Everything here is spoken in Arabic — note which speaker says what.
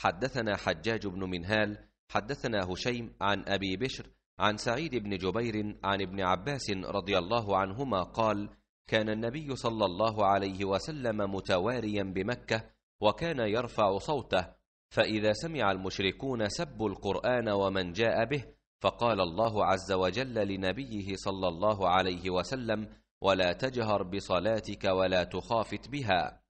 Speaker 1: حدثنا حجاج بن منهال حدثنا هشيم عن ابي بشر عن سعيد بن جبير عن ابن عباس رضي الله عنهما قال كان النبي صلى الله عليه وسلم متواريا بمكه وكان يرفع صوته فاذا سمع المشركون سبوا القران ومن جاء به فقال الله عز وجل لنبيه صلى الله عليه وسلم ولا تجهر بصلاتك ولا تخافت بها